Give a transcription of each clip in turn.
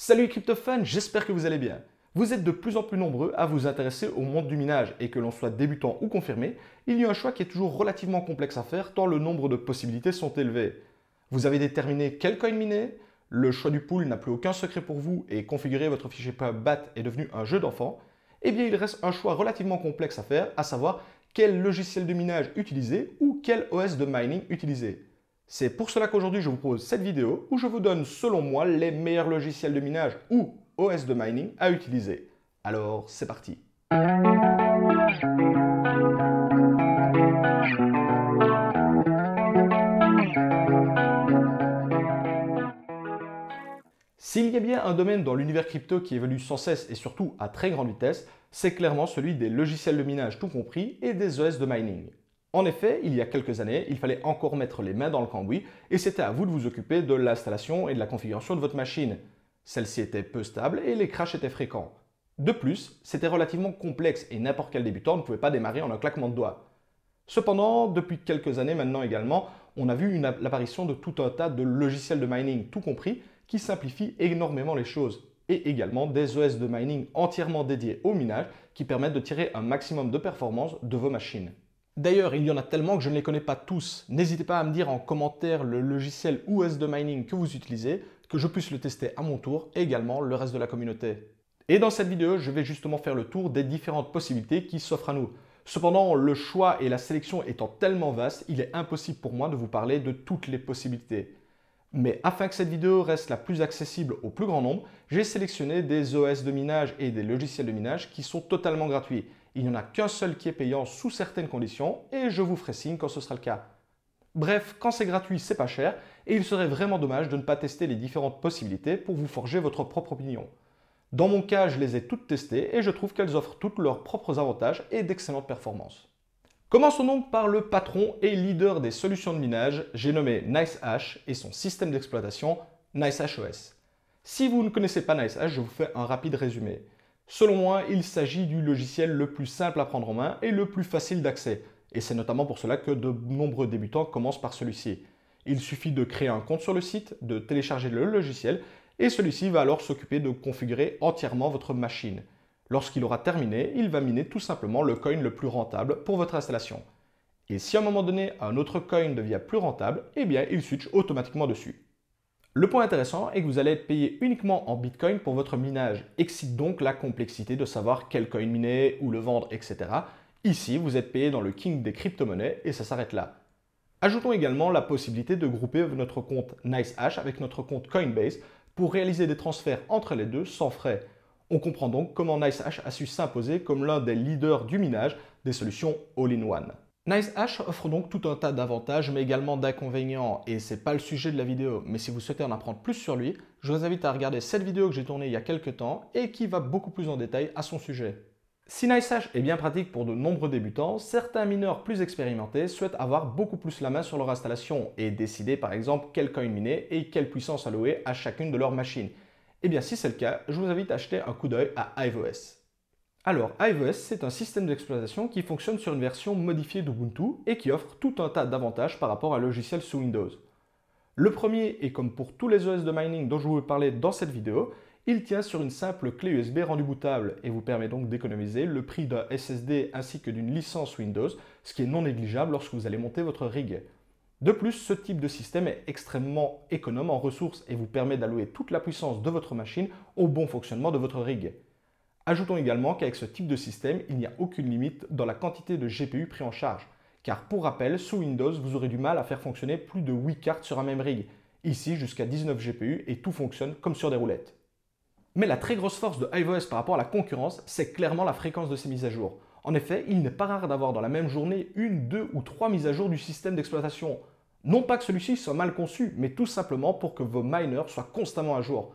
Salut les j'espère que vous allez bien. Vous êtes de plus en plus nombreux à vous intéresser au monde du minage et que l'on soit débutant ou confirmé, il y a un choix qui est toujours relativement complexe à faire tant le nombre de possibilités sont élevés. Vous avez déterminé quel coin miner, le choix du pool n'a plus aucun secret pour vous et configurer votre fichier .bat est devenu un jeu d'enfant, eh bien il reste un choix relativement complexe à faire, à savoir quel logiciel de minage utiliser ou quel OS de mining utiliser. C'est pour cela qu'aujourd'hui je vous propose cette vidéo où je vous donne selon moi les meilleurs logiciels de minage ou OS de mining à utiliser. Alors c'est parti S'il y a bien un domaine dans l'univers crypto qui évolue sans cesse et surtout à très grande vitesse, c'est clairement celui des logiciels de minage tout compris et des OS de mining. En effet, il y a quelques années, il fallait encore mettre les mains dans le cambouis et c'était à vous de vous occuper de l'installation et de la configuration de votre machine. Celle-ci était peu stable et les crashs étaient fréquents. De plus, c'était relativement complexe et n'importe quel débutant ne pouvait pas démarrer en un claquement de doigts. Cependant, depuis quelques années maintenant également, on a vu l'apparition de tout un tas de logiciels de mining, tout compris, qui simplifient énormément les choses. Et également des OS de mining entièrement dédiés au minage qui permettent de tirer un maximum de performance de vos machines. D'ailleurs, il y en a tellement que je ne les connais pas tous. N'hésitez pas à me dire en commentaire le logiciel OS de mining que vous utilisez, que je puisse le tester à mon tour et également le reste de la communauté. Et dans cette vidéo, je vais justement faire le tour des différentes possibilités qui s'offrent à nous. Cependant, le choix et la sélection étant tellement vaste, il est impossible pour moi de vous parler de toutes les possibilités. Mais afin que cette vidéo reste la plus accessible au plus grand nombre, j'ai sélectionné des OS de minage et des logiciels de minage qui sont totalement gratuits il n'y en a qu'un seul qui est payant sous certaines conditions et je vous ferai signe quand ce sera le cas. Bref, quand c'est gratuit, c'est pas cher et il serait vraiment dommage de ne pas tester les différentes possibilités pour vous forger votre propre opinion. Dans mon cas, je les ai toutes testées et je trouve qu'elles offrent toutes leurs propres avantages et d'excellentes performances. Commençons donc par le patron et leader des solutions de minage, j'ai nommé NiceHash et son système d'exploitation NiceHashOS. E si vous ne connaissez pas NiceHash, je vous fais un rapide résumé. Selon moi, il s'agit du logiciel le plus simple à prendre en main et le plus facile d'accès. Et c'est notamment pour cela que de nombreux débutants commencent par celui-ci. Il suffit de créer un compte sur le site, de télécharger le logiciel, et celui-ci va alors s'occuper de configurer entièrement votre machine. Lorsqu'il aura terminé, il va miner tout simplement le coin le plus rentable pour votre installation. Et si à un moment donné, un autre coin devient plus rentable, eh bien il switch automatiquement dessus. Le point intéressant est que vous allez être payé uniquement en Bitcoin pour votre minage. Excite donc la complexité de savoir quel coin miner, où le vendre, etc. Ici, vous êtes payé dans le king des crypto-monnaies et ça s'arrête là. Ajoutons également la possibilité de grouper notre compte NiceHash avec notre compte Coinbase pour réaliser des transferts entre les deux sans frais. On comprend donc comment NiceHash a su s'imposer comme l'un des leaders du minage des solutions all-in-one. NiceHash offre donc tout un tas d'avantages mais également d'inconvénients et c'est pas le sujet de la vidéo mais si vous souhaitez en apprendre plus sur lui, je vous invite à regarder cette vidéo que j'ai tournée il y a quelques temps et qui va beaucoup plus en détail à son sujet. Si NiceHash est bien pratique pour de nombreux débutants, certains mineurs plus expérimentés souhaitent avoir beaucoup plus la main sur leur installation et décider par exemple quel coin miner et quelle puissance allouer à chacune de leurs machines. Et eh bien si c'est le cas, je vous invite à jeter un coup d'œil à iOS. Alors, iOS, c'est un système d'exploitation qui fonctionne sur une version modifiée d'Ubuntu et qui offre tout un tas d'avantages par rapport à un logiciel sous Windows. Le premier, et comme pour tous les OS de mining dont je vous parler dans cette vidéo, il tient sur une simple clé USB rendue bootable et vous permet donc d'économiser le prix d'un SSD ainsi que d'une licence Windows, ce qui est non négligeable lorsque vous allez monter votre rig. De plus, ce type de système est extrêmement économe en ressources et vous permet d'allouer toute la puissance de votre machine au bon fonctionnement de votre rig. Ajoutons également qu'avec ce type de système, il n'y a aucune limite dans la quantité de GPU pris en charge. Car pour rappel, sous Windows, vous aurez du mal à faire fonctionner plus de 8 cartes sur un même rig. Ici, jusqu'à 19 GPU et tout fonctionne comme sur des roulettes. Mais la très grosse force de iOS par rapport à la concurrence, c'est clairement la fréquence de ses mises à jour. En effet, il n'est pas rare d'avoir dans la même journée une, deux ou trois mises à jour du système d'exploitation. Non pas que celui-ci soit mal conçu, mais tout simplement pour que vos miners soient constamment à jour.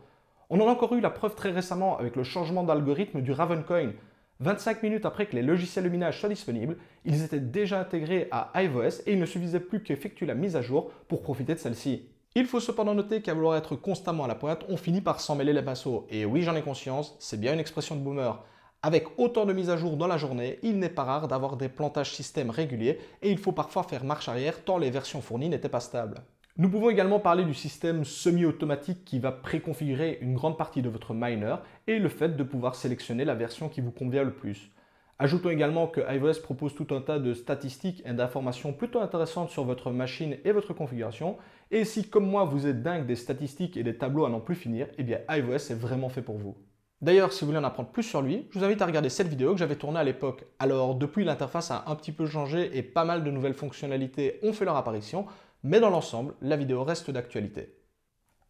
On en a encore eu la preuve très récemment avec le changement d'algorithme du Ravencoin. 25 minutes après que les logiciels de minage soient disponibles, ils étaient déjà intégrés à iOS et il ne suffisait plus qu'effectuer la mise à jour pour profiter de celle-ci. Il faut cependant noter qu'à vouloir être constamment à la pointe, on finit par s'en mêler les pinceaux. Et oui, j'en ai conscience, c'est bien une expression de boomer. Avec autant de mises à jour dans la journée, il n'est pas rare d'avoir des plantages système réguliers et il faut parfois faire marche arrière tant les versions fournies n'étaient pas stables. Nous pouvons également parler du système semi-automatique qui va préconfigurer une grande partie de votre miner et le fait de pouvoir sélectionner la version qui vous convient le plus. Ajoutons également que iOS propose tout un tas de statistiques et d'informations plutôt intéressantes sur votre machine et votre configuration. Et si, comme moi, vous êtes dingue des statistiques et des tableaux à n'en plus finir, eh bien iOS est vraiment fait pour vous. D'ailleurs, si vous voulez en apprendre plus sur lui, je vous invite à regarder cette vidéo que j'avais tournée à l'époque. Alors, depuis, l'interface a un petit peu changé et pas mal de nouvelles fonctionnalités ont fait leur apparition, mais dans l'ensemble, la vidéo reste d'actualité.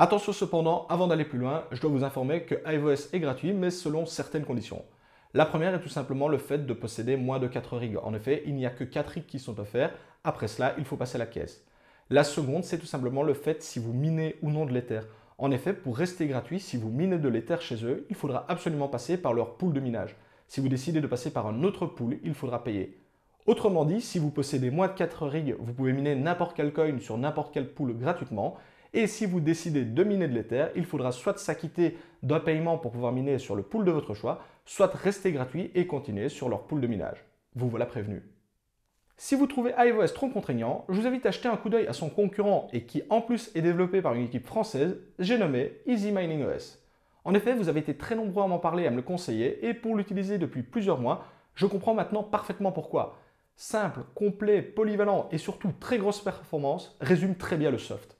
Attention cependant, avant d'aller plus loin, je dois vous informer que iOS est gratuit, mais selon certaines conditions. La première est tout simplement le fait de posséder moins de 4 rigs. En effet, il n'y a que 4 rigs qui sont offerts. Après cela, il faut passer à la caisse. La seconde, c'est tout simplement le fait si vous minez ou non de l'Ether. En effet, pour rester gratuit, si vous minez de l'Ether chez eux, il faudra absolument passer par leur pool de minage. Si vous décidez de passer par un autre pool, il faudra payer. Autrement dit, si vous possédez moins de 4 rigs, vous pouvez miner n'importe quel coin sur n'importe quelle pool gratuitement. Et si vous décidez de miner de l'Ether, il faudra soit s'acquitter d'un paiement pour pouvoir miner sur le pool de votre choix, soit rester gratuit et continuer sur leur pool de minage. Vous voilà prévenu. Si vous trouvez iOS trop contraignant, je vous invite à jeter un coup d'œil à son concurrent et qui en plus est développé par une équipe française, j'ai nommé Easy Mining OS. En effet, vous avez été très nombreux à m'en parler, à me le conseiller, et pour l'utiliser depuis plusieurs mois, je comprends maintenant parfaitement pourquoi simple, complet, polyvalent et surtout très grosse performance résume très bien le soft.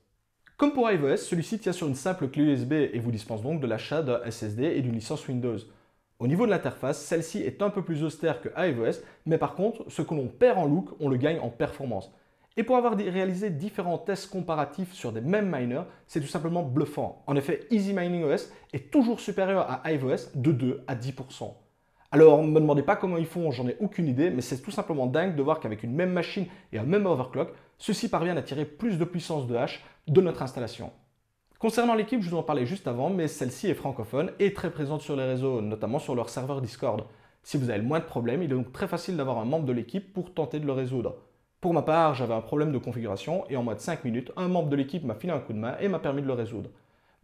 Comme pour iOS, celui-ci tient sur une simple clé USB et vous dispense donc de l'achat d'un SSD et d'une licence Windows. Au niveau de l'interface, celle-ci est un peu plus austère que iOS, mais par contre, ce que l'on perd en look, on le gagne en performance. Et pour avoir réalisé différents tests comparatifs sur des mêmes miners, c'est tout simplement bluffant. En effet, Easy Mining OS est toujours supérieur à iOS de 2 à 10%. Alors, ne me demandez pas comment ils font, j'en ai aucune idée, mais c'est tout simplement dingue de voir qu'avec une même machine et un même overclock, ceux-ci parvient à tirer plus de puissance de hache de notre installation. Concernant l'équipe, je vous en parlais juste avant, mais celle-ci est francophone et très présente sur les réseaux, notamment sur leur serveur Discord. Si vous avez le moins de problèmes, il est donc très facile d'avoir un membre de l'équipe pour tenter de le résoudre. Pour ma part, j'avais un problème de configuration et en moins de 5 minutes, un membre de l'équipe m'a filé un coup de main et m'a permis de le résoudre.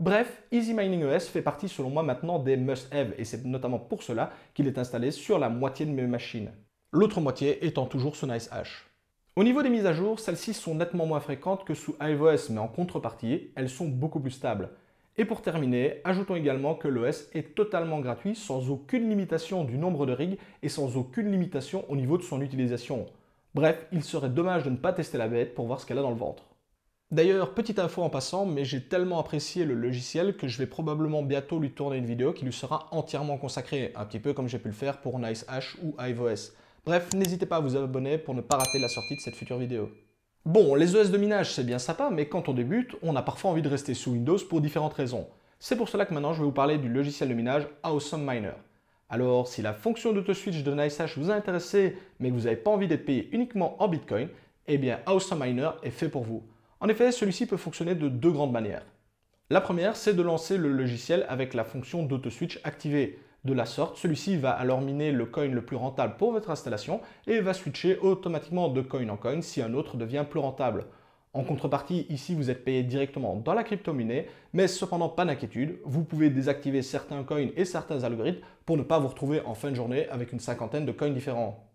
Bref, Easy Mining OS fait partie selon moi maintenant des must-have et c'est notamment pour cela qu'il est installé sur la moitié de mes machines. L'autre moitié étant toujours ce NiceHash. Au niveau des mises à jour, celles-ci sont nettement moins fréquentes que sous iOS, mais en contrepartie, elles sont beaucoup plus stables. Et pour terminer, ajoutons également que l'OS est totalement gratuit sans aucune limitation du nombre de rigs et sans aucune limitation au niveau de son utilisation. Bref, il serait dommage de ne pas tester la bête pour voir ce qu'elle a dans le ventre. D'ailleurs, petite info en passant, mais j'ai tellement apprécié le logiciel que je vais probablement bientôt lui tourner une vidéo qui lui sera entièrement consacrée, un petit peu comme j'ai pu le faire pour NiceHash ou iVOS. Bref, n'hésitez pas à vous abonner pour ne pas rater la sortie de cette future vidéo. Bon, les OS de minage, c'est bien sympa, mais quand on débute, on a parfois envie de rester sous Windows pour différentes raisons. C'est pour cela que maintenant je vais vous parler du logiciel de minage Awesome Miner. Alors, si la fonction d'auto-switch de NiceHash vous a intéressé, mais que vous n'avez pas envie d'être payé uniquement en Bitcoin, eh bien Awesome Miner est fait pour vous. En effet, celui-ci peut fonctionner de deux grandes manières. La première, c'est de lancer le logiciel avec la fonction d'auto-switch activée. De la sorte, celui-ci va alors miner le coin le plus rentable pour votre installation et va switcher automatiquement de coin en coin si un autre devient plus rentable. En contrepartie, ici vous êtes payé directement dans la crypto minée, mais cependant pas d'inquiétude, vous pouvez désactiver certains coins et certains algorithmes pour ne pas vous retrouver en fin de journée avec une cinquantaine de coins différents.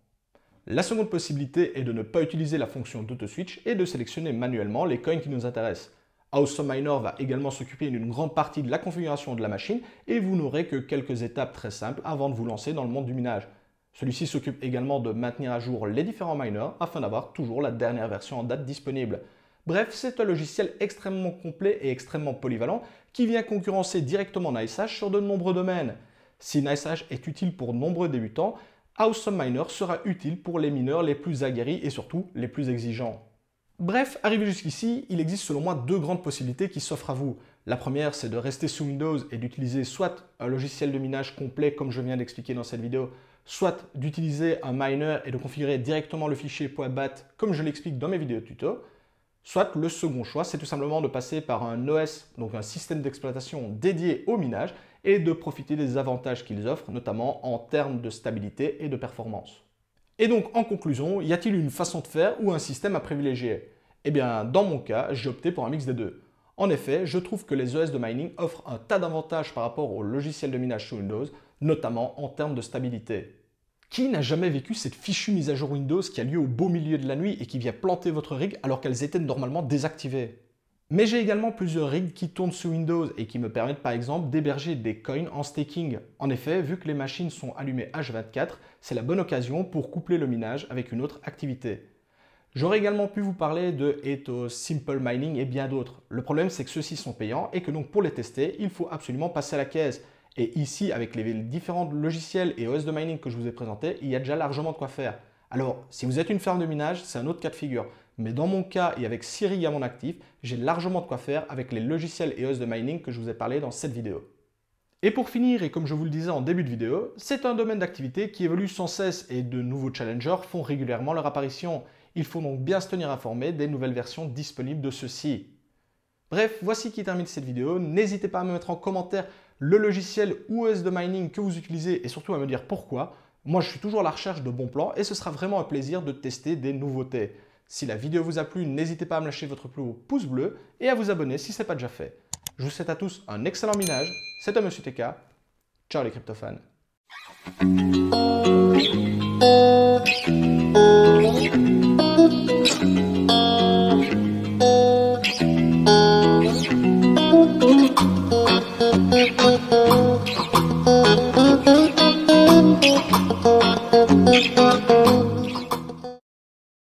La seconde possibilité est de ne pas utiliser la fonction d'auto-switch et de sélectionner manuellement les coins qui nous intéressent. Miner va également s'occuper d'une grande partie de la configuration de la machine et vous n'aurez que quelques étapes très simples avant de vous lancer dans le monde du minage. Celui-ci s'occupe également de maintenir à jour les différents miners afin d'avoir toujours la dernière version en date disponible. Bref, c'est un logiciel extrêmement complet et extrêmement polyvalent qui vient concurrencer directement NiceHash sur de nombreux domaines. Si NiceHash est utile pour nombreux débutants, House Miner sera utile pour les mineurs les plus aguerris et surtout les plus exigeants. Bref, arrivé jusqu'ici, il existe selon moi deux grandes possibilités qui s'offrent à vous. La première, c'est de rester sous Windows et d'utiliser soit un logiciel de minage complet comme je viens d'expliquer dans cette vidéo, soit d'utiliser un miner et de configurer directement le fichier .bat comme je l'explique dans mes vidéos tuto, soit le second choix, c'est tout simplement de passer par un OS, donc un système d'exploitation dédié au minage, et de profiter des avantages qu'ils offrent, notamment en termes de stabilité et de performance. Et donc en conclusion, y a-t-il une façon de faire ou un système à privilégier Eh bien dans mon cas, j'ai opté pour un mix des deux. En effet, je trouve que les OS e de mining offrent un tas d'avantages par rapport aux logiciels de minage sous Windows, notamment en termes de stabilité. Qui n'a jamais vécu cette fichue mise à jour Windows qui a lieu au beau milieu de la nuit et qui vient planter votre rig alors qu'elles étaient normalement désactivées mais j'ai également plusieurs rigs qui tournent sous Windows et qui me permettent par exemple d'héberger des coins en staking. En effet, vu que les machines sont allumées H24, c'est la bonne occasion pour coupler le minage avec une autre activité. J'aurais également pu vous parler de Ethos, Simple Mining et bien d'autres. Le problème c'est que ceux-ci sont payants et que donc pour les tester, il faut absolument passer à la caisse. Et ici, avec les différents logiciels et OS de mining que je vous ai présentés, il y a déjà largement de quoi faire. Alors, si vous êtes une ferme de minage, c'est un autre cas de figure. Mais dans mon cas et avec Siri à mon actif, j'ai largement de quoi faire avec les logiciels OS de mining que je vous ai parlé dans cette vidéo. Et pour finir, et comme je vous le disais en début de vidéo, c'est un domaine d'activité qui évolue sans cesse et de nouveaux challengers font régulièrement leur apparition. Il faut donc bien se tenir informé des nouvelles versions disponibles de ceux-ci. Bref, voici qui termine cette vidéo. N'hésitez pas à me mettre en commentaire le logiciel ou OS de mining que vous utilisez et surtout à me dire pourquoi. Moi, je suis toujours à la recherche de bons plans et ce sera vraiment un plaisir de tester des nouveautés. Si la vidéo vous a plu, n'hésitez pas à me lâcher votre haut pouce bleu et à vous abonner si ce n'est pas déjà fait. Je vous souhaite à tous un excellent minage. C'était Monsieur TK. Ciao les cryptofans.